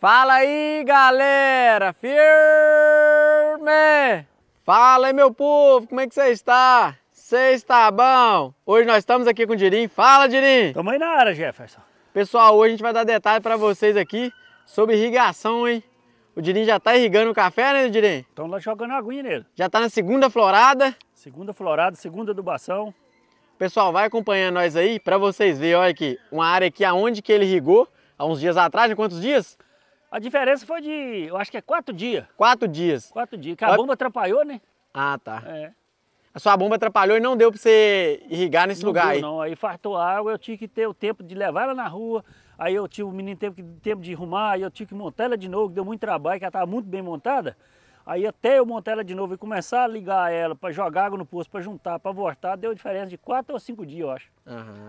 Fala aí, galera! Firme! Fala aí, meu povo! Como é que você está? Você está bom? Hoje nós estamos aqui com o Dirim. Fala, Dirim! Tamo aí na área, Jefferson. Pessoal, hoje a gente vai dar detalhe para vocês aqui sobre irrigação, hein? O Dirim já tá irrigando o café, né, Dirim? Estão lá jogando aguinha nele. Já tá na segunda florada. Segunda florada, segunda adubação. Pessoal, vai acompanhando nós aí para vocês verem, olha aqui, uma área aqui aonde que ele irrigou há uns dias atrás, há né? quantos dias? A diferença foi de, eu acho que é quatro dias. Quatro dias. Quatro dias. Que a bomba atrapalhou, né? Ah, tá. É. A sua bomba atrapalhou e não deu para você irrigar nesse não lugar deu, aí. Não, aí fartou água, eu tive que ter o tempo de levar ela na rua. Aí eu tive o menino teve que, tempo de arrumar, aí eu tive que montar ela de novo, deu muito trabalho, que ela estava muito bem montada. Aí até eu montar ela de novo e começar a ligar ela para jogar água no poço, para juntar, para voltar, deu diferença de quatro ou cinco dias, eu acho.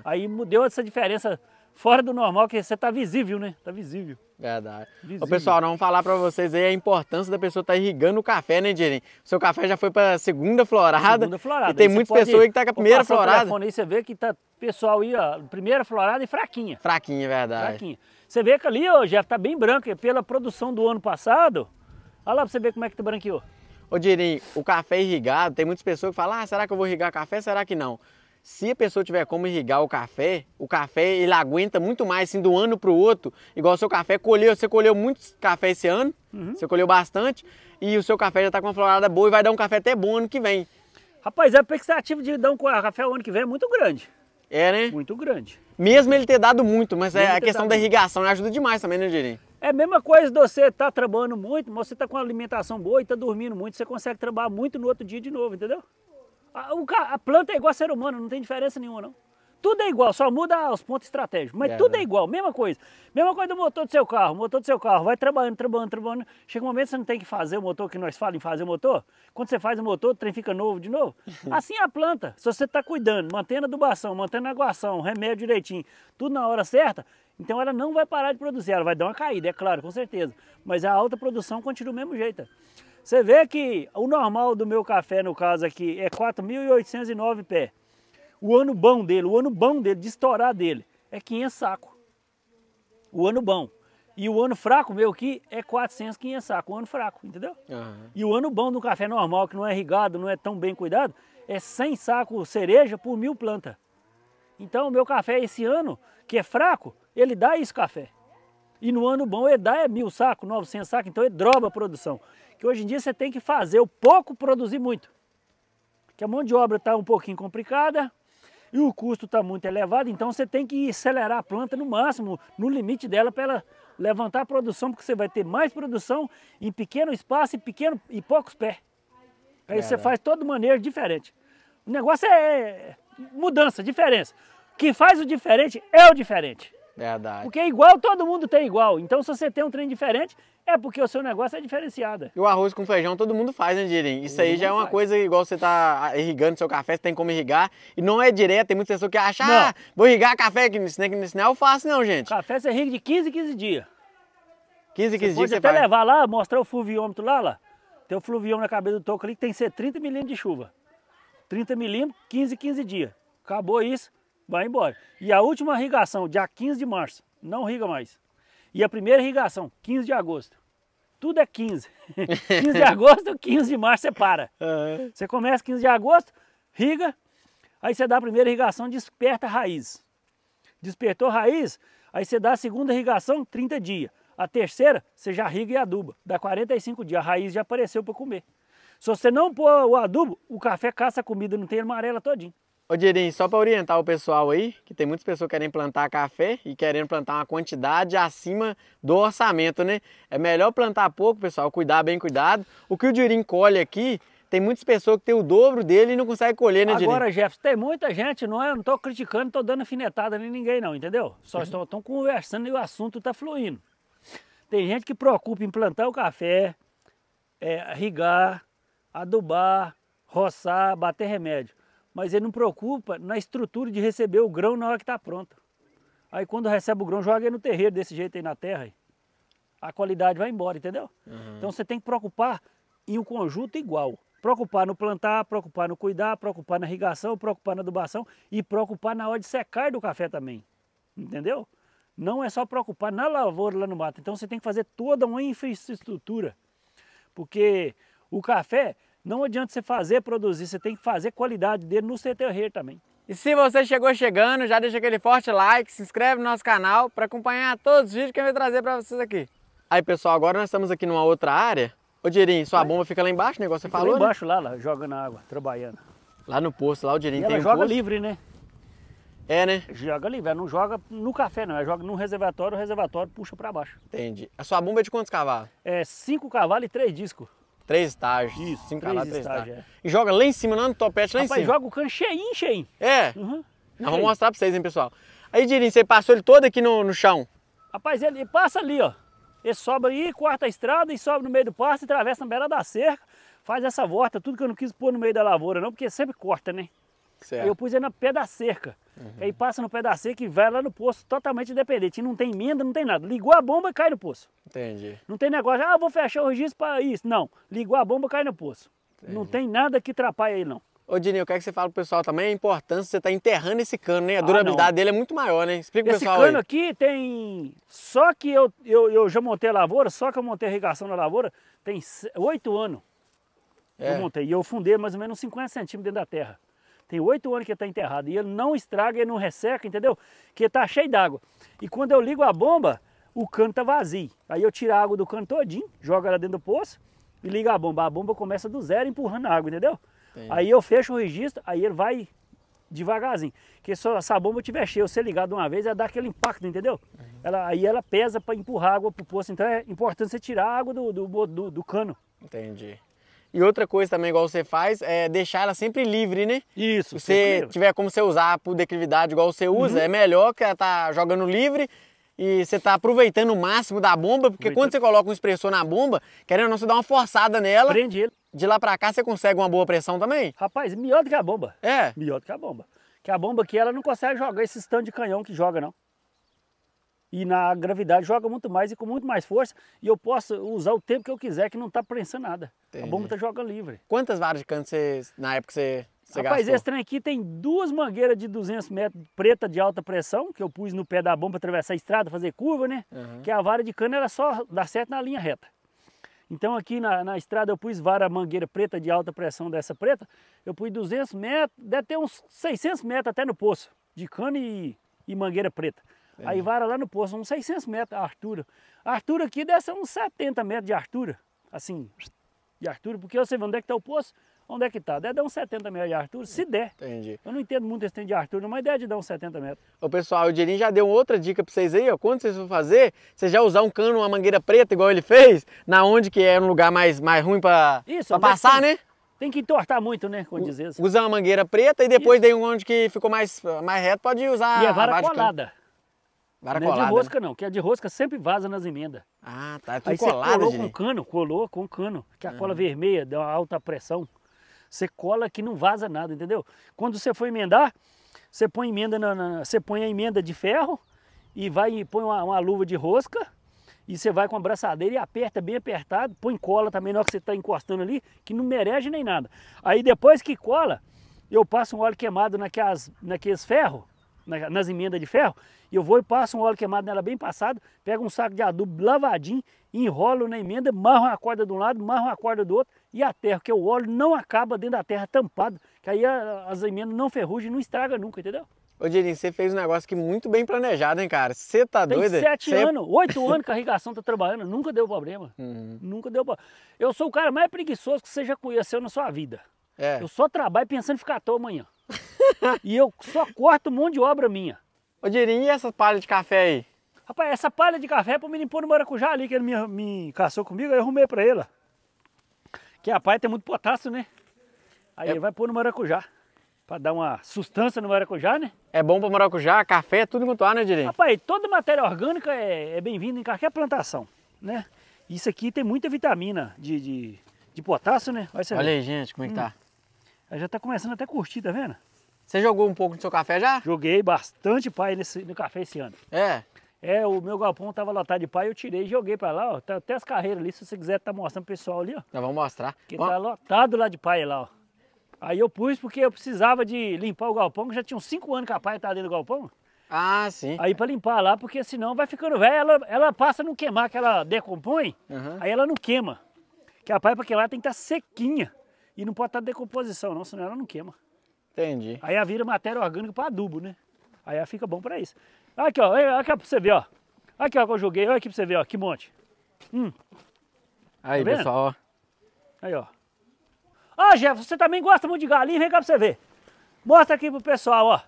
Aí deu essa diferença fora do normal, que você tá visível, né? Tá visível. Verdade. Visível. Ô, pessoal, vamos falar para vocês aí a importância da pessoa estar tá irrigando o café, né, Dirim? O seu café já foi para segunda florada. Segunda florada. E tem muitas pessoas aí que tá com a primeira florada. Telefone, aí você vê que tá pessoal aí, ó, primeira florada e fraquinha. Fraquinha, verdade. Fraquinha. Você vê que ali, ó, Jeff, tá bem branca, é pela produção do ano passado. Olha lá para você ver como é que tá branqueou. Ô, Dirim, o café irrigado, tem muitas pessoas que falam, ah, será que eu vou irrigar café? Será que não? se a pessoa tiver como irrigar o café, o café ele aguenta muito mais assim, do ano para o outro. Igual o seu café colheu, você colheu muito café esse ano, uhum. você colheu bastante, e o seu café já está com uma florada boa e vai dar um café até bom ano que vem. Rapaz, a expectativa de dar um café o ano que vem é muito grande. É, né? Muito grande. Mesmo ele ter dado muito, mas é Mesmo é, a questão da irrigação né? ajuda demais também, né, Jirim? É a mesma coisa de você estar tá trabalhando muito, mas você está com uma alimentação boa e está dormindo muito, você consegue trabalhar muito no outro dia de novo, entendeu? A, a, planta é igual a ser humano, não tem diferença nenhuma, não. Tudo é igual, só muda os pontos estratégicos. Mas é, tudo é né? é igual, mesma coisa. Mesma coisa do motor do seu carro. O motor do seu carro vai trabalhando, trabalhando, trabalhando. Chega um momento que você não tem que fazer o motor, que nós falamos em fazer o motor. Quando você faz o motor, o trem fica novo de novo. Assim é a planta. Se você está cuidando, mantendo a adubação, mantendo a aguação, remédio direitinho, tudo na hora certa, então ela não vai parar de produzir. Ela vai dar uma caída, é claro, com certeza. Mas a alta produção continua do mesmo jeito. Você vê que o normal do meu café, no caso aqui, é 4.809 pé. O ano bom dele, o ano bom dele, de estourar dele, é 500 sacos. O ano bom. E o ano fraco meu aqui é 400, 500 sacos, o ano fraco, entendeu? Uhum. E o ano bom do café normal, que não é irrigado, não é tão bem cuidado, é 100 sacos cereja por mil plantas. Então o meu café esse ano, que é fraco, ele dá isso café. E no ano bom ele é dá é mil sacos, 900 sacos, então ele é droba a produção. Que hoje em dia você tem que fazer o pouco produzir muito. Que a mão de obra está um pouquinho complicada e o custo está muito elevado, então você tem que acelerar a planta no máximo, no limite dela, para ela levantar a produção, porque você vai ter mais produção em pequeno espaço e, pequeno, e poucos pés. Aí é, você né? faz todo maneiro diferente. O negócio é, é mudança, diferença. O que faz o diferente é o diferente. Verdade. Porque é igual todo mundo tem igual. Então, se você tem um trem diferente, é porque o seu negócio é diferenciado. E o arroz com feijão todo mundo faz, né, Dirim? Isso todo aí já é uma faz. coisa igual você tá irrigando seu café, você tem como irrigar. E não é direto, tem muita pessoa que acha, não. ah, vou irrigar café que nesse não é eu faço, não, gente. Café você irriga de 15 em 15 dias. 15 em 15 dias. você dias pode você até vai... levar lá, mostrar o fluviômetro lá, lá. Tem o fluviômetro na cabeça do toco ali que tem que ser 30 milímetros de chuva. 30 milímetros, 15 em 15 dias. Acabou isso vai embora. E a última irrigação, dia 15 de março, não riga mais. E a primeira irrigação, 15 de agosto. Tudo é 15. 15 de agosto, 15 de março você para. Uhum. Você começa 15 de agosto, riga, aí você dá a primeira irrigação, desperta a raiz. Despertou a raiz, aí você dá a segunda irrigação, 30 dias. A terceira, você já riga e aduba. Dá 45 dias, a raiz já apareceu para comer. Se você não pôr o adubo, o café caça a comida, não tem amarela todinho. Ô Dirim, só para orientar o pessoal aí, que tem muitas pessoas querendo plantar café e querendo plantar uma quantidade acima do orçamento, né? É melhor plantar pouco, pessoal, cuidar bem cuidado. O que o Dirim colhe aqui, tem muitas pessoas que tem o dobro dele e não consegue colher, né, Dirim? Agora, Jefferson, tem muita gente, não é? Não criticando, estou dando afinetada nem ninguém não, entendeu? Só uhum. estão conversando e o assunto está fluindo. Tem gente que preocupa em plantar o café, é, irrigar, adubar, roçar, bater remédio mas ele não preocupa na estrutura de receber o grão na hora que está pronto. Aí quando recebe o grão, joga ele no terreiro desse jeito aí na terra. Aí. A qualidade vai embora, entendeu? Uhum. Então você tem que preocupar em um conjunto igual. Preocupar no plantar, preocupar no cuidar, preocupar na irrigação, preocupar na adubação e preocupar na hora de secar do café também. Entendeu? Não é só preocupar na lavoura lá no mato. Então você tem que fazer toda uma infraestrutura. Porque o café, não adianta você fazer, produzir, você tem que fazer qualidade dele no seu terreiro também. E se você chegou chegando, já deixa aquele forte like, se inscreve no nosso canal para acompanhar todos os vídeos que eu vou trazer para vocês aqui. Aí pessoal, agora nós estamos aqui numa outra área. Ô Dirinho, sua bomba fica lá embaixo, né, o negócio fica você falou, lá né? embaixo, né? lá, lá, jogando água, trabalhando. Lá no posto, lá o Dirinho tem ela um joga posto. livre, né? É, né? Joga livre, ela não joga no café não, ela joga no reservatório, o reservatório puxa para baixo. Entendi. A sua bomba é de quantos cavalos? É, 5 cavalos e 3 discos. Três estágios. Isso, cinco três, três estágios. estágios. É. E joga lá em cima, lá no topete, lá Rapaz, em cima. joga o cano cheinho, cheinho. É. Uhum. Nós vamos mostrar pra vocês, hein, pessoal. Aí, Dirinho, você passou ele todo aqui no, no chão? Rapaz, ele passa ali, ó. Ele sobe aí, corta a estrada e sobe no meio do pasto, atravessa na beira da cerca, faz essa volta, tudo que eu não quis pôr no meio da lavoura não, porque sempre corta, né? Certo. Eu pus ele no pé da cerca. Uhum. Aí passa no pé da cerca e vai lá no poço totalmente independente. não tem emenda, não tem nada. Ligou a bomba, cai no poço. Entendi. Não tem negócio, ah, vou fechar o registro para isso. Não. Ligou a bomba, cai no poço. Entendi. Não tem nada que atrapalhe aí não. Ô, o eu quero é que você fale pro pessoal também a importância de você estar tá enterrando esse cano, né? A ah, durabilidade dele é muito maior, né? Explica pro esse pessoal Esse cano aí. aqui tem... Só que eu, eu, eu já montei a lavoura, só que eu montei a irrigação na lavoura, tem oito anos. É. Eu montei. E eu fundei mais ou menos 50 centímetros dentro da terra. Tem oito anos que está enterrado e ele não estraga, ele não resseca, entendeu? Que está cheio d'água. E quando eu ligo a bomba, o cano tá vazio. Aí eu tiro a água do cano todinho, jogo ela dentro do poço e ligo a bomba. A bomba começa do zero empurrando a água, entendeu? Entendi. Aí eu fecho o registro, aí ele vai devagarzinho. Porque se essa bomba tiver cheia, você ligar de uma vez, ela dá aquele impacto, entendeu? Uhum. Ela, aí ela pesa para empurrar a água pro poço. Então é importante você tirar a água do, do, do, do cano. Entendi. E outra coisa também, igual você faz, é deixar ela sempre livre, né? Isso. Se você tiver como você usar por declividade igual você usa, uhum. é melhor que ela tá jogando livre e você tá aproveitando o máximo da bomba, porque quando você coloca um expressor na bomba, querendo ou não, você dá uma forçada nela. Prende ele. De lá pra cá você consegue uma boa pressão também? Rapaz, melhor do que a bomba. É. Melhor do que a bomba. Que a bomba aqui ela não consegue jogar esse stand de canhão que joga, não e na gravidade joga muito mais e com muito mais força e eu posso usar o tempo que eu quiser que não está prensando nada. Tá Entendi. A bomba está livre. Quantas varas de cano você, na época você, você Rapaz, gastou? esse trem aqui tem duas mangueiras de 200 metros preta de alta pressão que eu pus no pé da bomba para atravessar a estrada, fazer curva, né? Uhum. Que a vara de cano era só dar certo na linha reta. Então aqui na, na estrada eu pus vara mangueira preta de alta pressão dessa preta, eu pus 200 metros, deve ter uns 600 metros até no poço, de cano e, e mangueira preta. Aí vara lá no poço, uns 600 metros a altura. A altura aqui deve ser uns 70 metros de altura, assim, de altura, porque você vê onde é que está o poço, onde é que está? Deve dar uns 70 metros de altura, se der. Entendi. Eu não entendo muito esse tempo de Arthur, mas deve de dar uns 70 metros. Ô, pessoal, o Dirinho já deu outra dica para vocês aí, ó. Quando vocês vão fazer, vocês já usar um cano, uma mangueira preta, igual ele fez, na onde que é um lugar mais, mais ruim para é passar, tem, né? Tem que entortar muito, né? Como dizer Usar uma mangueira preta e depois, Isso. daí onde que ficou mais, mais reto, pode usar. E a vara colada. Vara não colada, é de rosca né? não, que a de rosca sempre vaza nas emendas. Ah, tá. É tudo Aí colado, você colou com cano, colou com cano, que a cola ah. vermelha dá uma alta pressão. Você cola que não vaza nada, entendeu? Quando você for emendar, você põe emenda na, na você põe a emenda de ferro e vai e põe uma, uma, luva de rosca e você vai com a braçadeira e aperta bem apertado, põe cola também na hora que você está encostando ali, que não merege nem nada. Aí depois que cola, eu passo um óleo queimado naquelas, naqueles ferros, na, nas emendas de ferro, e eu vou e passo um óleo queimado nela bem passado, pego um saco de adubo lavadinho, enrolo na emenda, marro uma corda de um lado, marro uma corda do outro e aterro, porque o óleo não acaba dentro da terra tampado, que aí as emendas não ferrugem, não estraga nunca, entendeu? Ô, Dirinho, você fez um negócio que muito bem planejado, hein, cara? Você tá Tem doido? sete cê... É anos, oito anos que a irrigação tá trabalhando, nunca deu problema. Uhum. Nunca deu problema. Eu sou o cara mais preguiçoso que você já conheceu na sua vida. É. Eu só trabalho pensando em ficar à toa amanhã. e eu só corto um monte de obra minha. Ô Dirinho, e essa palha de café aí? Rapaz, essa palha de café é pro menino pôr no maracujá ali, que ele me, me caçou comigo, aí eu arrumei pra ele, Que a palha tem muito potássio, né? Aí é... ele vai pôr no maracujá. Pra dar uma sustância no maracujá, né? É bom pra maracujá, café, é tudo quanto há, né, Dirinho? Rapaz, toda matéria orgânica é, é bem-vinda em qualquer plantação, né? Isso aqui tem muita vitamina de, de, de potássio, né? Olha, Olha aí, gente, como é que hum. tá. Ela já tá começando até a curtir, tá vendo? Você jogou um pouco no seu café já? Joguei bastante pai nesse, no café esse ano. É? É, o meu galpão tava lotado de pai, eu tirei e joguei para lá, ó. Tá, até as carreiras ali, se você quiser tá mostrando pro pessoal ali, ó. Nós então, vamos mostrar. Que Bom... tá lotado lá de pai lá, ó. Aí eu pus porque eu precisava de limpar o galpão, que já tinha uns 5 anos que a pai tá dentro do galpão. Ah, sim. Aí para limpar lá, porque senão vai ficando velha, ela, ela passa a não queimar, que ela decompõe, uhum. aí ela não queima. Que a pai para queimar tem que estar tá sequinha. E não pode estar tá decomposição não, senão ela não queima. Entendi. Aí a vira matéria orgânica para adubo, né? Aí ela fica bom para isso. Aqui, ó, aqui para você ver, ó. Aqui, ó, que eu joguei, olha aqui para você ver, ó, que monte. Hum. Aí, tá pessoal, ó. Aí, ó. Ó, Jeff, você também gosta muito de galinha, vem cá para você ver. Mostra aqui pro pessoal, ó.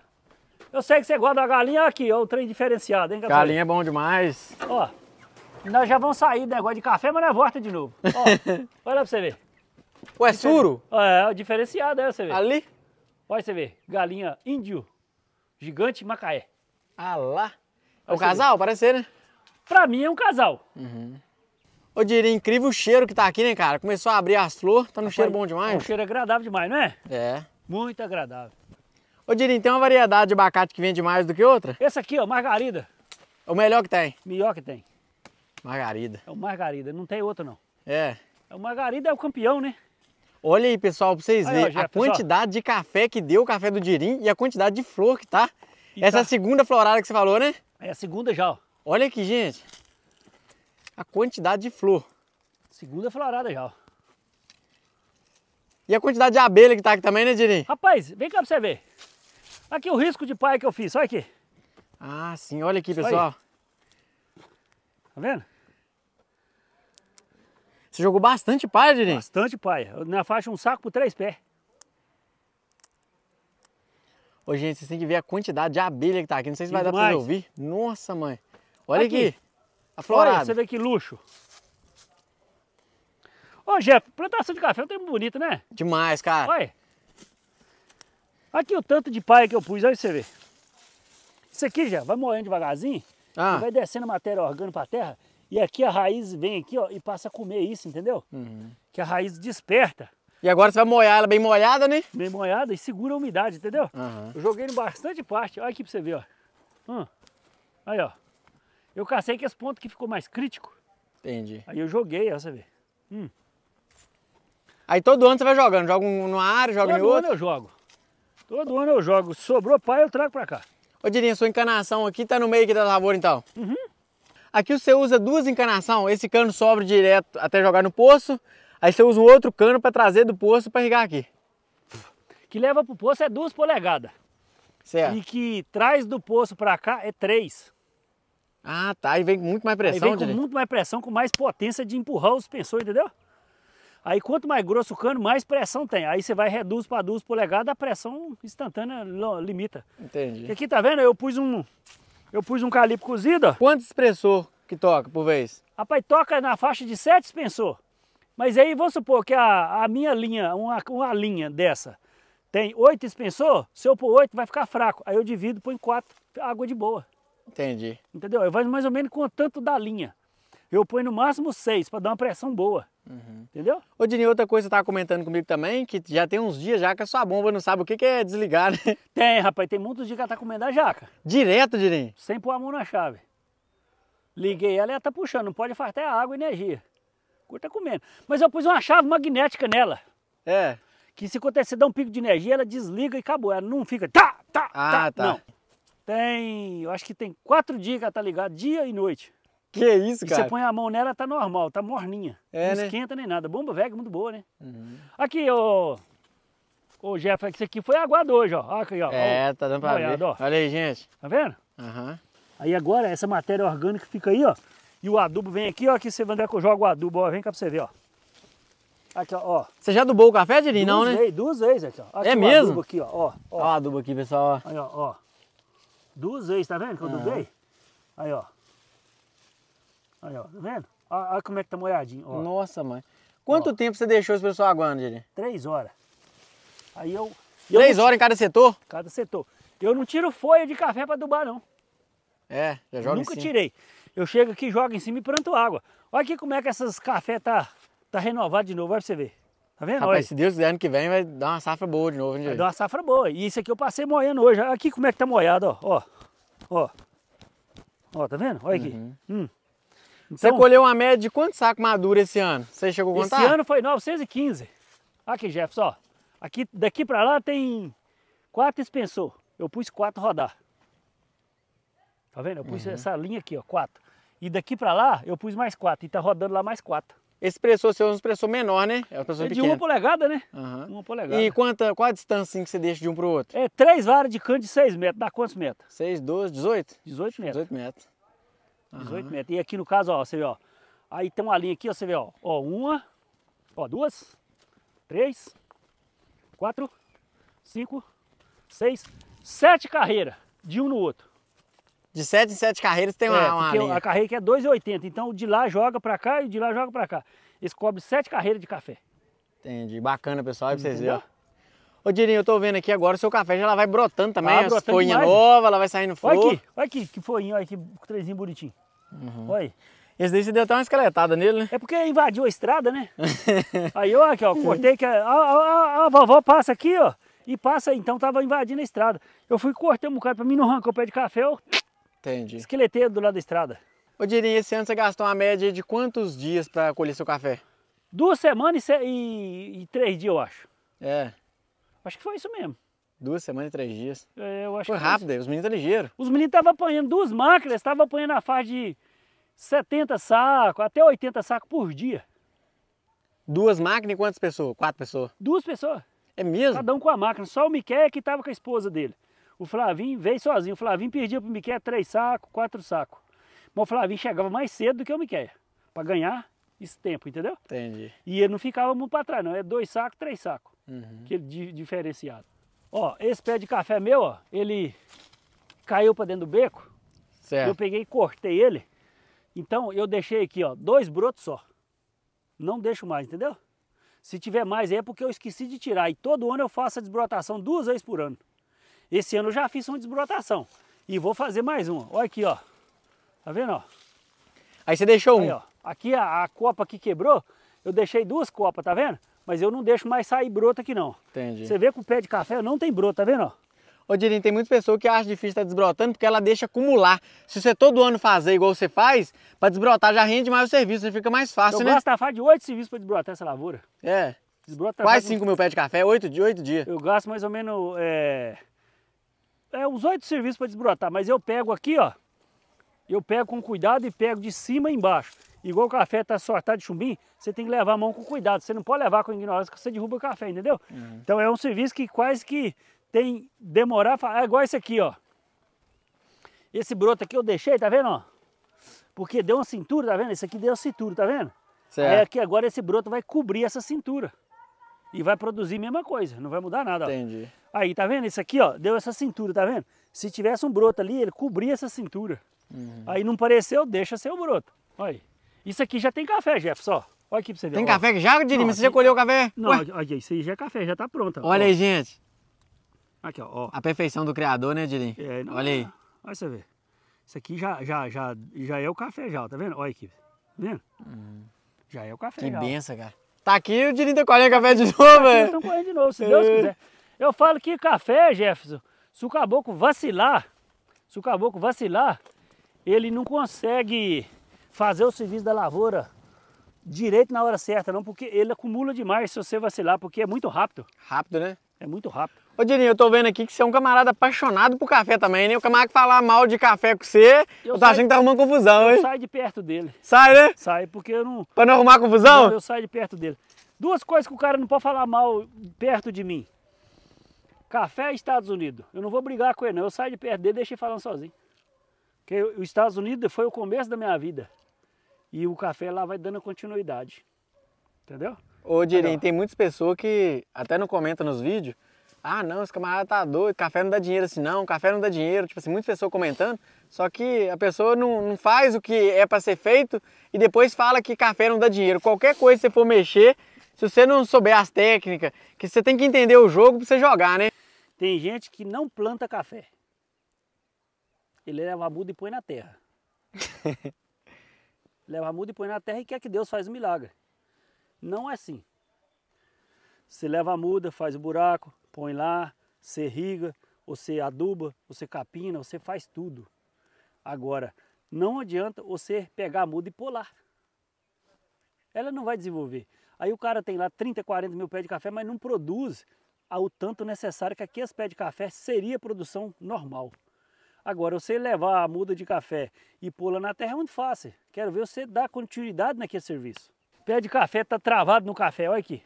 Eu sei que você gosta da galinha, aqui, ó, o trem diferenciado, hein, Galinha é bom demais. Ó, nós já vamos sair do negócio de café, mas nós volta de novo. Ó, olha para pra você ver. Ué, é suro? É, é, o diferenciado, é, você ver. Ali? Olha você ver, galinha índio, gigante macaé. Ah lá! É um casal, parece ser, né? Pra mim é um casal. Uhum. Ô, Diri, incrível o cheiro que tá aqui, né, cara? Começou a abrir as flores, tá num cheiro bom demais. É um cheiro agradável demais, não é? É. Muito agradável. Ô, Diri, tem uma variedade de abacate que vende mais do que outra? Esse aqui, ó, margarida. É o melhor que tem? Melhor que tem. Margarida. É o margarida, não tem outro, não. É. é. O margarida é o campeão, né? Olha aí, pessoal, para vocês verem a quantidade de café que deu o café do Dirim e a quantidade de flor que tá. E Essa tá. é a tá. segunda florada que você falou, né? É a segunda já, ó. Olha aqui, gente. A quantidade de flor. Segunda florada já, ó. E a quantidade de abelha que tá aqui também, né, Dirim? Rapaz, vem cá pra você ver. Aqui o risco de paia que eu fiz, olha aqui. Ah, sim, olha aqui, pessoal. Tá vendo? Você jogou bastante paia, Dirinho? Bastante paia. Na faixa um saco por três pés. Ô, gente, vocês têm que ver a quantidade de abelha que tá aqui. Não sei se Demais. vai dar pra ouvir. Nossa, mãe. Olha aqui. aqui a florada. Olha, você vê que luxo. Ô, Jeff, plantação de café é um tempo bonito, né? Demais, cara. Olha. Aqui o tanto de paia que eu pus, olha você vê. Isso aqui já vai morrendo devagarzinho, ah. vai descendo matéria orgânica para a terra e aqui a raiz vem aqui, ó, e passa a comer isso, entendeu? Uhum. Que a raiz desperta. E agora você vai molhar ela bem molhada, né? Bem molhada e segura a umidade, entendeu? Uhum. Eu joguei em bastante parte. Olha aqui pra você ver, ó. Hum. Aí, ó. Eu cacei que esse ponto que ficou mais crítico. Entendi. Aí eu joguei, ó, você vê. Hum. Aí todo ano você vai jogando? Joga um numa área, joga todo em outro. Todo ano eu jogo. Todo ano eu jogo. Sobrou pai, eu trago pra cá. Ô, Dirinho, sua encanação aqui tá no meio aqui da lavoura, então? Uhum. Aqui você usa duas encarnações, esse cano sobra direto até jogar no poço, aí você usa um outro cano para trazer do poço para irrigar aqui. Que leva para o poço é duas polegadas. Certo. E que traz do poço para cá é três. Ah, tá. E vem com muito mais pressão. Aí vem com direito. muito mais pressão, com mais potência de empurrar o suspensor, entendeu? Aí quanto mais grosso o cano, mais pressão tem. Aí você vai reduz para duas polegadas, a pressão instantânea limita. Entendi. E aqui tá vendo? Eu pus um, eu pus um calipo cozida. Quantos expressor que toca por vez? Rapaz, toca na faixa de 7 dispensor. Mas aí vamos supor que a, a minha linha, uma, uma linha dessa, tem oito dispensor, se eu pôr oito vai ficar fraco. Aí eu divido, põe quatro, água de boa. Entendi. Entendeu? Eu vou mais ou menos com o tanto da linha. Eu ponho no máximo seis para dar uma pressão boa. Uhum. Entendeu? Ô, Dini, outra coisa que você estava comentando comigo também, que já tem uns dias já que a sua bomba não sabe o que, que é desligar, né? Tem, rapaz, tem muitos dias que ela tá comendo a jaca. Direto, Dini? Sem pôr a mão na chave. Liguei ela e ela tá puxando, não pode faltar água e energia. Curta tá comendo. Mas eu pus uma chave magnética nela. É. Que se acontecer dar um pico de energia, ela desliga e acabou. Ela não fica tá, tá, ah, tá. tá. Não. Tem, eu acho que tem quatro dias que ela tá ligada, dia e noite. Que isso, cara? E você põe a mão nela, tá normal, tá morninha. É, não né? esquenta nem nada. Bomba velha, é muito boa, né? Uhum. Aqui, ô. Ô, Jeff, isso aqui foi aguado hoje, ó. Aqui, ó. É, tá dando pra ver. Ó. Olha aí, gente. Tá vendo? Uhum. Aí agora, essa matéria orgânica fica aí, ó. E o adubo vem aqui, ó. Aqui você vai ver que eu jogo o adubo, ó. Vem cá pra você ver, ó. Aqui, ó. Você já adubou o café, Dirinho? Não, né? Vezes, duas vezes aqui, ó. É aqui, é mesmo? Adubo aqui, ó. Ó, ó. o adubo aqui, pessoal. Ó. Aí, ó, ó. Duas vezes, tá vendo que eu uhum. Aí, ó. Olha, tá vendo? Olha como é que tá molhadinho. Ó. Nossa, mãe. Quanto ó. tempo você deixou esse pessoal aguando, Dili? Três horas. Aí eu. eu Três horas em cada setor? Cada setor. Eu não tiro folha de café para adubar, não. É, já joga Nunca tirei. Eu chego aqui, jogo em cima e planto água. Olha aqui como é que essas café tá, tá renovado de novo, olha pra você ver. Tá vendo? Rapaz, Olha. se Deus quiser, ano que vem vai dar uma safra boa de novo. Hein, vai dar uma safra boa. E isso aqui eu passei moendo hoje. Aqui como é que tá moiado, ó. Ó, ó. Ó, tá vendo? Olha aqui. Uhum. Hum. Então, você colheu uma média de quantos sacos madura esse ano? Você chegou a contar? Esse ano foi 915. Aqui, Jefferson, ó. Aqui, daqui para lá tem quatro expensor. Eu pus quatro rodar. Tá vendo? Eu pus uhum. essa linha aqui, ó, quatro. E daqui para lá eu pus mais quatro. E tá rodando lá mais quatro. Esse pressor seu é um pressor menor, né? É um pressor é de uma polegada, né? Uhum. Uma polegada. E quanta, qual a distância assim que você deixa de um para o outro? É três varas de canto de seis metros. Dá quantos metros? Seis, doze, dezoito? Dezoito metros. Dezoito metros. 18 uhum. metros. E aqui no caso, ó, você vê, ó. Aí tem uma linha aqui, ó, você vê, ó. Ó, uma, ó, duas, três, quatro, cinco, seis, sete carreiras de um no outro. De sete em sete carreiras tem uma, é, uma linha. A carreira que é 2,80. Então de lá joga para cá e de lá joga para cá. Eles cobre sete carreiras de café. Entendi. Bacana, pessoal. Aí pra vocês verem, ó. Ô Dirinho, eu tô vendo aqui agora, o seu café já ela vai brotando também, ah, as folhinhas novas, ela vai saindo flor. Olha aqui, olha aqui, que folhinha, olha que trezinho bonitinho. Uhum. Olha Esse daí você deu até uma esqueletada nele, né? É porque invadiu a estrada, né? aí, ó, aqui, ó, cortei que a, a, a, a, vovó passa aqui, ó, e passa, então tava invadindo a estrada. Eu fui cortei um bocado pra mim, não arrancou o pé de café, eu... Entendi. Esqueletei do lado da estrada. Eu diria, esse ano você gastou uma média de quantos dias pra colher seu café? Duas semanas e, e, e três dias, eu acho. É. Acho que foi isso mesmo. Duas semanas e três dias. É, eu acho Foi rápido, foi os meninos tá ligeiros. Os meninos estavam apanhando duas máquinas, estavam apanhando a faixa de 70 sacos, até 80 sacos por dia. Duas máquinas e quantas pessoas? Quatro pessoas? Duas pessoas. É mesmo? Cada um com a máquina. Só o Miquel que estava com a esposa dele. O Flavinho veio sozinho. O Flavinho perdia para o Miquel três sacos, quatro sacos. Mas o Flavinho chegava mais cedo do que o Miquel. Para ganhar esse tempo, entendeu? Entendi. E ele não ficava muito para trás, não. É dois sacos, três sacos. Uhum. Aquele diferenciado. Ó, esse pé de café meu, ó, ele caiu para dentro do beco. Certo. Eu peguei e cortei ele então eu deixei aqui, ó, dois brotos só. Não deixo mais, entendeu? Se tiver mais aí é porque eu esqueci de tirar. E todo ano eu faço a desbrotação duas vezes por ano. Esse ano eu já fiz uma desbrotação. E vou fazer mais uma. Olha aqui, ó. Tá vendo, ó? Aí você deixou aí, um. Ó. Aqui a, a copa que quebrou, eu deixei duas copas, tá vendo? Mas eu não deixo mais sair broto aqui não. Entendi. Você vê que o pé de café não tem broto, tá vendo, ó? Ô Dirim, tem muitas pessoas que acham difícil estar tá desbrotando porque ela deixa acumular. Se você todo ano fazer igual você faz, para desbrotar já rende mais o serviço, fica mais fácil, eu né? Eu gasto a de oito serviços para desbrotar essa lavoura. É. Desbrota Quase cinco mil pés de café, oito dias, oito dias. Eu gasto mais ou menos, é... é uns oito serviços para desbrotar, mas eu pego aqui, ó. Eu pego com cuidado e pego de cima e embaixo. Igual o café está sortado de chumbim, você tem que levar a mão com cuidado. Você não pode levar com ignorância porque você derruba o café, entendeu? Uhum. Então é um serviço que quase que tem demorar, é igual esse aqui, ó. Esse broto aqui eu deixei, tá vendo, ó? Porque deu uma cintura, tá vendo? Esse aqui deu uma cintura, tá vendo? Certo. É que agora esse broto vai cobrir essa cintura. E vai produzir a mesma coisa, não vai mudar nada. Ó. Entendi. Aí, tá vendo? Isso aqui, ó, deu essa cintura, tá vendo? Se tivesse um broto ali, ele cobria essa cintura. Uhum. Aí não pareceu, deixa ser o broto. Olha aí. Isso aqui já tem café, Jefferson, ó. Olha aqui pra você ver. Tem ó. café já, Dini? Não, mas você já colheu o café? Não, Ué? olha, isso aí já é café, já tá pronto. Olha ó. aí, gente. Aqui, ó, A perfeição do criador, né, Dirim? É, não, Olha aí. Olha você ver. Isso aqui já, já, já, já é o café já, tá vendo? Olha aqui. Tá vendo? Hum. Já é o café que já. Que benção, cara. Tá aqui o Dirim tá colhendo café de novo, tá velho. É. Estão colhendo de novo, se Deus quiser. Eu falo que café, Jefferson, se o caboclo vacilar, se o caboclo vacilar, ele não consegue fazer o serviço da lavoura direito na hora certa, não, porque ele acumula demais se você vacilar, porque é muito rápido. Rápido, né? É muito rápido. Ô Dirinho, eu tô vendo aqui que você é um camarada apaixonado por café também, né? O camarada que falar mal de café com você, eu, eu tô achando que tá arrumando confusão, hein? Eu saio de perto dele. Sai, né? Sai, porque eu não... Pra não arrumar confusão? Não, eu saio de perto dele. Duas coisas que o cara não pode falar mal perto de mim. Café e Estados Unidos. Eu não vou brigar com ele, não. Eu saio de perto dele e deixo ele falando sozinho. Porque os Estados Unidos foi o começo da minha vida. E o café lá vai dando continuidade. Entendeu? Ô, Dirinho, tem muitas pessoas que até não comentam nos vídeos, ah, não, esse camarada tá doido, café não dá dinheiro assim, não, café não dá dinheiro. Tipo assim, muita pessoa comentando, só que a pessoa não, não faz o que é para ser feito e depois fala que café não dá dinheiro. Qualquer coisa que você for mexer, se você não souber as técnicas, que você tem que entender o jogo para você jogar, né? Tem gente que não planta café. Ele leva a muda e põe na terra. leva a muda e põe na terra e quer que Deus faz um milagre. Não é assim. Você leva a muda, faz o buraco, põe lá, você irriga, você aduba, você capina, você faz tudo. Agora, não adianta você pegar a muda e pular. Ela não vai desenvolver. Aí o cara tem lá 30, 40 mil pés de café, mas não produz o tanto necessário que aqueles pés de café seria produção normal. Agora, você levar a muda de café e pula na terra é muito fácil. Quero ver você dar continuidade naquele serviço. Pé de café está travado no café, olha aqui.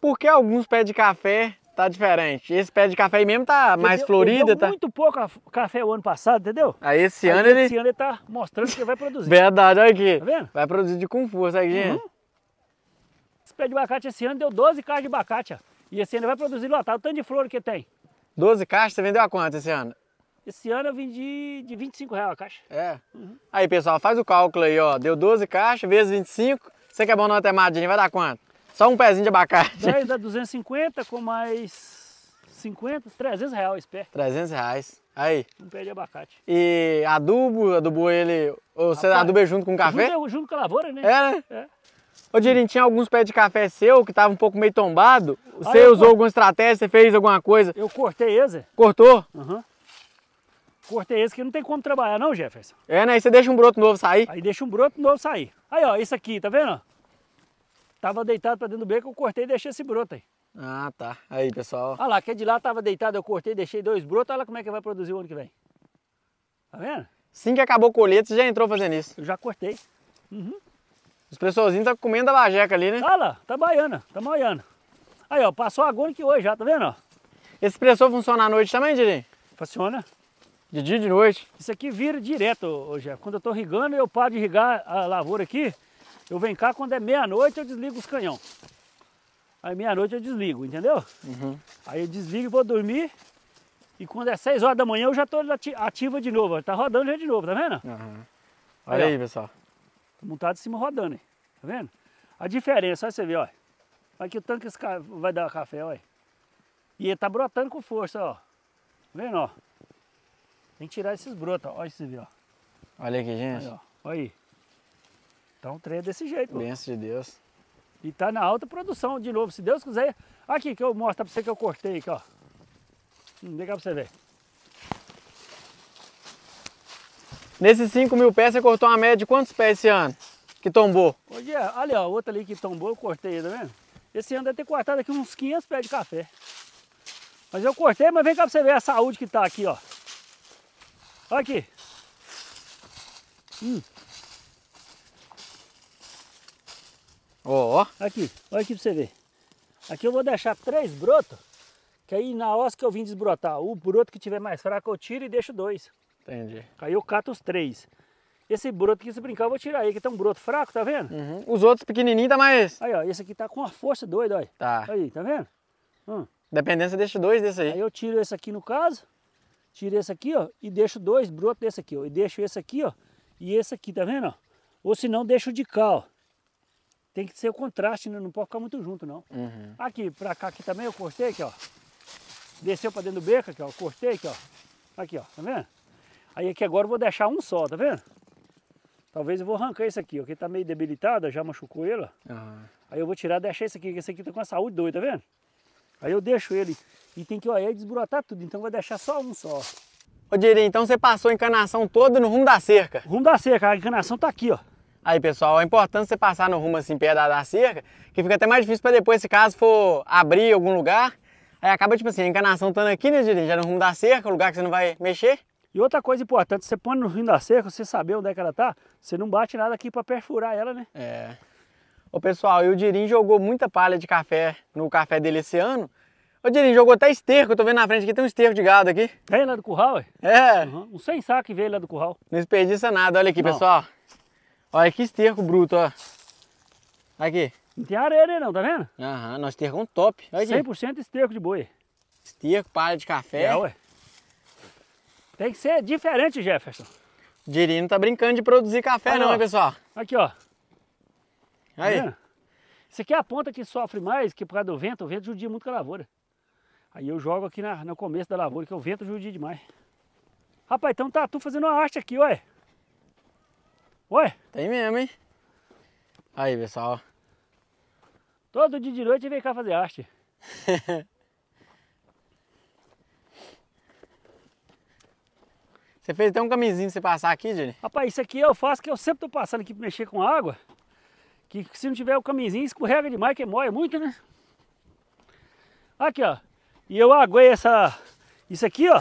Por que alguns pés de café Tá diferente. Esse pé de café aí mesmo tá mais florido, tá? muito pouco café o ano passado, entendeu? Aí esse aí ano ele... Esse ano ele tá mostrando que vai produzir. Verdade, olha aqui. Tá vendo? Vai produzir com força aqui, uhum. Esse pé de abacate esse ano deu 12 caixas de abacate, ó. E esse ano vai produzir lotado, o tanto de flor que tem. 12 caixas? Você vendeu a quanto esse ano? Esse ano eu vendi de 25 reais a caixa. É? Uhum. Aí, pessoal, faz o cálculo aí, ó. Deu 12 caixas vezes 25. Você que é bom na matemática, vai dar quanto? Só um pezinho de abacate. 10 dá 250 com mais 50, 300 reais pé. 300 reais. Aí. Um pé de abacate. E adubo, adubou ele. Você aduba junto com o café? Junto, junto com a lavoura, né? É, né? É. Ô Dirinho, tinha alguns pés de café seu que estavam um pouco meio tombado. Ah, você usou alguma estratégia, você fez alguma coisa? Eu cortei esse. Cortou? Uhum. Cortei esse que não tem como trabalhar não, Jefferson. É, né? Aí você deixa um broto novo sair. Aí deixa um broto novo sair. Aí, ó, isso aqui, tá vendo? Tava deitado para dentro do beco, eu cortei e deixei esse broto aí. Ah, tá. Aí, pessoal. Olha lá, que é de lá tava deitado, eu cortei, deixei dois brotos. Olha como é que vai produzir o ano que vem. Tá vendo? Sim que acabou o colete, você já entrou fazendo isso. Eu já cortei. Uhum. Os pessoalzinhos tá comendo a bajeca ali, né? Olha lá, tá baiana, tá baiana. Aí, ó, passou a que hoje já, tá vendo, ó? Esse pressor funciona à noite também, Dirinho? Funciona. De dia e de noite? Isso aqui vira direto, hoje. Quando eu tô rigando, eu paro de rigar a lavoura aqui, eu venho cá quando é meia-noite, eu desligo os canhão. Aí meia-noite eu desligo, entendeu? Uhum. Aí eu desligo e vou dormir. E quando é 6 horas da manhã eu já estou ativa de novo. Tá rodando já de novo, tá vendo? Uhum. Olha aí, aí pessoal. Montado em cima rodando, hein? Tá vendo? A diferença, olha você vê, ó. Olha que o tanque vai dar café, olha. E ele tá brotando com força, ó. Tá vendo, ó? Tem que tirar esses brotos, ó. Olha isso, ó. Olha aqui, gente. Olha, ó. olha aí. Então o trem é desse jeito. Bênção de Deus. E tá na alta produção de novo, se Deus quiser. Aqui que eu mostro pra você que eu cortei aqui, ó. vem hum, cá pra você ver. Nesses 5 mil pés você cortou uma média de quantos pés esse ano? Que tombou? Hoje é, olha, ó, outra ali que tombou, eu cortei, tá vendo? Esse ano deve ter cortado aqui uns 500 pés de café. Mas eu cortei, mas vem cá pra você ver a saúde que tá aqui, ó. Olha aqui. Hum. Ó. Oh. Aqui, olha aqui pra você ver. Aqui eu vou deixar três brotos, que aí na hora que eu vim desbrotar, o broto que tiver mais fraco eu tiro e deixo dois. Entendi. Aí eu cato os três. Esse broto aqui, se brincar, eu vou tirar aí, que tem um broto fraco, tá vendo? Uhum. Os outros pequenininhos tá mais... Aí, ó, esse aqui tá com uma força doida, olha. Tá. Aí, tá vendo? Hum. Dependendo, você deixa dois desse aí. Aí eu tiro esse aqui, no caso, tiro esse aqui, ó, e deixo dois brotos desse aqui, ó. E deixo esse aqui, ó, e esse aqui, tá vendo, ó? Ou se não, deixo de cá, ó. Tem que ser o contraste, né? não pode ficar muito junto, não. Uhum. Aqui, pra cá aqui também eu cortei aqui, ó. Desceu pra dentro do beco aqui, ó. Cortei aqui, ó. Aqui, ó. Tá vendo? Aí aqui agora eu vou deixar um só, tá vendo? Talvez eu vou arrancar esse aqui, ó. Que tá meio debilitado, já machucou ele, ó. Uhum. Aí eu vou tirar, deixar esse aqui, que esse aqui tá com a saúde doida, tá vendo? Aí eu deixo ele. E tem que, ó, aí é desbrotar tudo. Então vou deixar só um só. Ô, Diri, então você passou a encanação toda no rumo da cerca. O rumo da cerca. A encanação tá aqui, ó. Aí, pessoal, é importante você passar no rumo assim, perto da cerca, que fica até mais difícil para depois, se caso for abrir algum lugar, aí acaba, tipo assim, a encanação estando aqui, né, dirim Já no rumo da cerca, lugar que você não vai mexer. E outra coisa importante, você põe no rumo da cerca, você saber onde é que ela tá, você não bate nada aqui para perfurar ela, né? É. Ô, pessoal, e o dirim jogou muita palha de café no café dele esse ano. Ô, dirim jogou até esterco, eu tô vendo na frente aqui, tem um esterco de gado aqui. Tem lá do curral, ué? É. Uhum. Um sem saco que veio lá do curral. Não desperdiça nada, olha aqui, não. pessoal. Olha que esterco bruto, ó. Aqui. Não tem areia não, tá vendo? Aham, nós temos um top. aqui. 100% esterco de boi. Esterco, palha de café. É, ué. Tem que ser diferente, Jefferson. Diri não tá brincando de produzir café não, hein, pessoal? Aqui, ó. Aí. Tá Isso aqui é a ponta que sofre mais, que por causa do vento, o vento judia muito com a lavoura. Aí eu jogo aqui na, no começo da lavoura, que o vento judia demais. Rapaz, então tá tu fazendo uma arte aqui, ué. Oi? Tem mesmo, hein? Aí, pessoal. Todo dia de noite vem cá fazer arte. você fez até um camisinho pra você passar aqui, Júlio? Rapaz, isso aqui eu faço que eu sempre tô passando aqui pra mexer com água. Que se não tiver o camisinho escorrega demais, que moia muito, né? Aqui, ó. E eu aguei essa... Isso aqui, ó.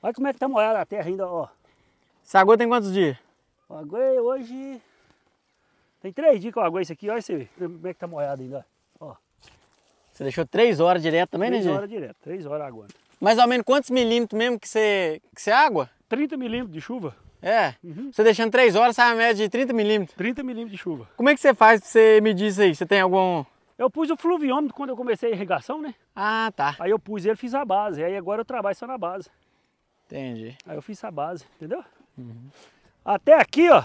Olha como é que tá molhada a terra ainda, ó. Essa água tem quantos dias? Eu aguei hoje. Tem três dias que eu aguei isso aqui, olha você como é que tá molhado ainda. Ó. Você deixou três horas direto também, três né, Três horas direto, três horas aguando. Mais ou menos quantos milímetros mesmo que você, que você água? 30 milímetros de chuva. É? Uhum. Você deixando três horas, sai a média de 30 milímetros? 30 milímetros de chuva. Como é que você faz pra você medir isso aí? Você tem algum... Eu pus o fluviômetro quando eu comecei a irrigação, né? Ah, tá. Aí eu pus ele, fiz a base. Aí agora eu trabalho só na base. Entendi. Aí eu fiz a base, entendeu? Uhum. Até aqui, ó,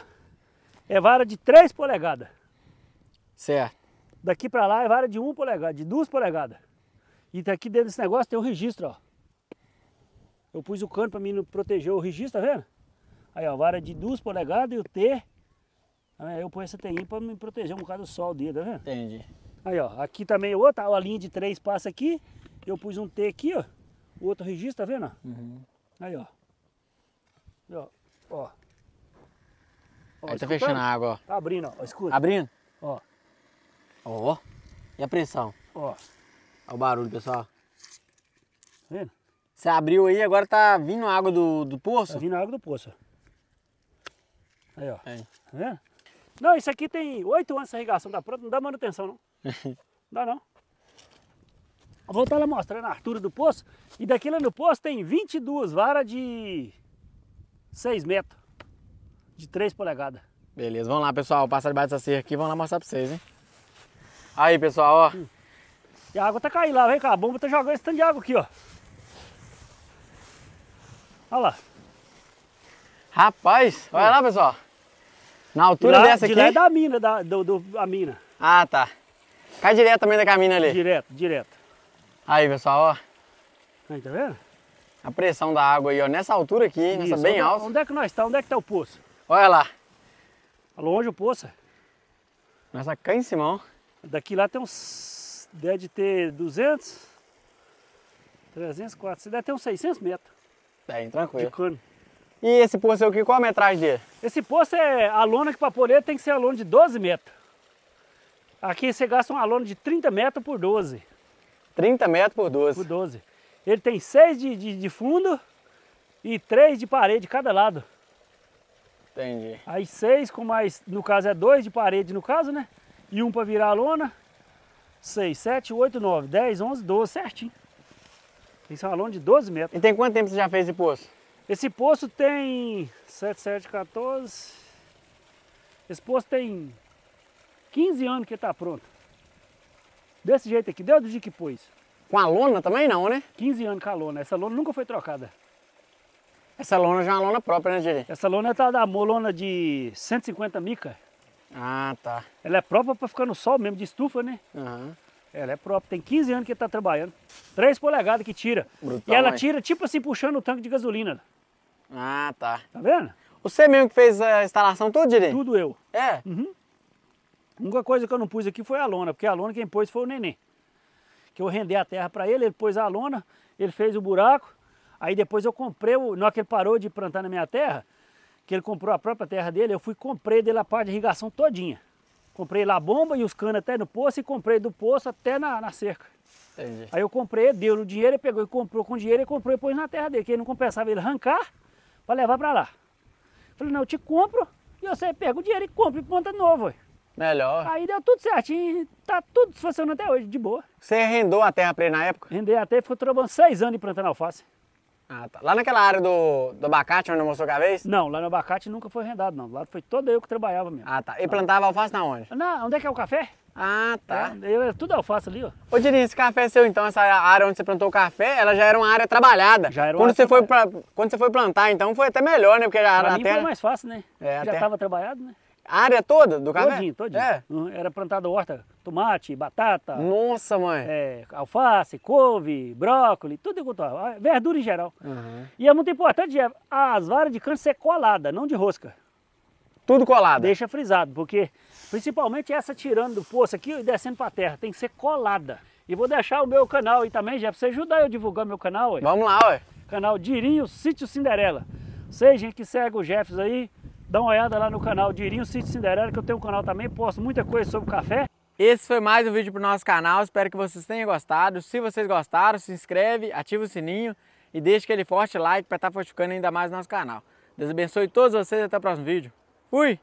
é vara de 3 polegadas. Certo. Daqui para lá é vara de 1 polegada, de 2 polegadas. E daqui tá dentro desse negócio tem o um registro, ó. Eu pus o cano para mim proteger o registro, tá vendo? Aí, ó, vara de 2 polegadas e o T. Aí Eu ponho essa TI para me proteger um bocado do sol dele, tá vendo? Entendi. Aí, ó, aqui também é outra, ó, a linha de 3 passa aqui. Eu pus um T aqui, ó. O outro registro, tá vendo? Uhum. Aí, ó. Aí, ó. Ó. Está Aí tá fechando a água, ó. Tá abrindo, ó. escuta. Abrindo? Ó. Ó. E a pressão? Ó. Olha o barulho, pessoal. Tá vendo? Você abriu aí, agora tá vindo água do, do poço? Tá vindo água do poço. Aí, ó. Tá vendo? Não, isso aqui tem oito anos essa irrigação, tá pronto, não dá manutenção, não. não dá, não. vou estar lá mostrando né, a altura do poço. E daqui lá no poço tem 22 varas de 6 metros de 3 polegadas. Beleza, vamos lá, pessoal. Passar debaixo dessa cerca aqui, vamos lá mostrar pra vocês, hein? Aí, pessoal, ó. Hum. E a água tá caindo lá, vem cá, a bomba tá jogando esse tanto de água aqui, ó. Olha lá. Rapaz, olha lá, pessoal. Na altura de lá, dessa de aqui? De lá é da mina, da, do, do, a mina. Ah, tá. Cai direto também da caminha ali. Direto, direto. Aí, pessoal, ó. Aí, tá vendo? A pressão da água aí, ó. Nessa altura aqui, Isso, nessa bem onde, é- alta. Onde é que nós estamos? Tá? Onde é que tá o poço? Olha lá. Longe o poço. Mas tá cá em cima, ó. Daqui lá tem uns... Deve ter 200, 300, 400, deve ter uns 600 metros. Bem, tá tranquilo. De cano. E esse poço aqui, é qual a metragem dele? Esse poço é a lona que para pôr ele tem que ser a lona de 12 metros. Aqui você gasta uma lona de 30 metros por 12. 30 metros por 12? Por 12. Ele tem 6 de, de, de fundo e 3 de parede de cada lado. Entendi. Aí seis com mais, no caso é dois de parede, no caso, né? E um para virar a lona. Seis, sete, oito, nove, dez, onze, doze, certinho. Isso é uma lona de 12 metros. E tem quanto tempo você já fez esse poço? Esse poço tem 7, 7, 14. Esse poço tem 15 anos que está pronto. Desse jeito aqui, desde o dia que pôs. Com a lona também não, né? 15 anos com a lona. Essa lona nunca foi trocada. Essa lona já é uma lona própria, né, Jerry? Essa lona é da molona de 150 mica. Ah, tá. Ela é própria para ficar no sol mesmo, de estufa, né? Uhum. Ela é própria, tem 15 anos que está trabalhando. 3 polegadas que tira. Brutal, e ela tira tipo assim, puxando o tanque de gasolina. Ah, tá. Tá vendo? Você mesmo que fez a instalação toda, Diri? Tudo eu. É? Uhum. A única coisa que eu não pus aqui foi a lona, porque a lona quem pôs foi o neném. Que eu rendei a terra para ele, ele pôs a lona, ele fez o buraco, Aí depois eu comprei, o, na hora que ele parou de plantar na minha terra, que ele comprou a própria terra dele, eu fui comprei dele a parte de irrigação todinha. Comprei lá a bomba e os canos até no poço e comprei do poço até na, na cerca. Entendi. Aí eu comprei, deu o dinheiro, ele pegou e comprou com o dinheiro e comprou e pôs na terra dele, que ele não compensava ele arrancar para levar para lá. falei, não, eu te compro e você pega o dinheiro e compra e planta novo. Melhor. Aí deu tudo certinho, tá tudo funcionando até hoje, de boa. Você rendou a terra para ele na época? Rendei até terra, ficou trabalhando seis anos plantando alface. Ah, tá. Lá naquela área do, do abacate, onde eu mostrou a vez? Não, lá no abacate nunca foi rendado, não. Lá foi todo eu que trabalhava mesmo. Ah, tá. E tá. plantava alface na onde? Na, onde é que é o café? Ah, tá. É, eu, é tudo alface ali, ó. Ô, Dirinho, esse café é seu, então, essa área onde você plantou o café, ela já era uma área trabalhada. Já era uma quando área você foi pra, Quando você foi plantar, então, foi até melhor, né? Porque já pra era mim terra... foi mais fácil, né? É, já estava trabalhado, né? A área toda do café? Todinho, todinho. É. Uhum. Era plantada horta, tomate, batata. Nossa, mãe! É, alface, couve, brócolis, tudo quanto verdura em geral. Uhum. E é muito importante é, as varas de cana ser colada, não de rosca. Tudo colado? Deixa frisado, porque principalmente essa tirando do poço aqui e descendo para a terra, tem que ser colada. E vou deixar o meu canal aí também, já para você ajudar eu a divulgar meu canal. Ué. Vamos lá, ué. Canal Dirinho Sítio Cinderela. Seja gente que segue o Jeffs aí, dá uma olhada lá no canal Dirinho Sítio Cinderela, que eu tenho um canal também, posto muita coisa sobre café. Esse foi mais um vídeo para o nosso canal, espero que vocês tenham gostado. Se vocês gostaram, se inscreve, ativa o sininho e deixa aquele forte like para estar tá fortificando ainda mais o nosso canal. Deus abençoe todos vocês até o próximo vídeo. Fui!